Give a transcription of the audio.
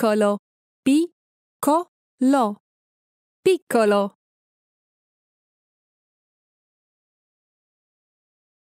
piccolo, piccolo, piccolo.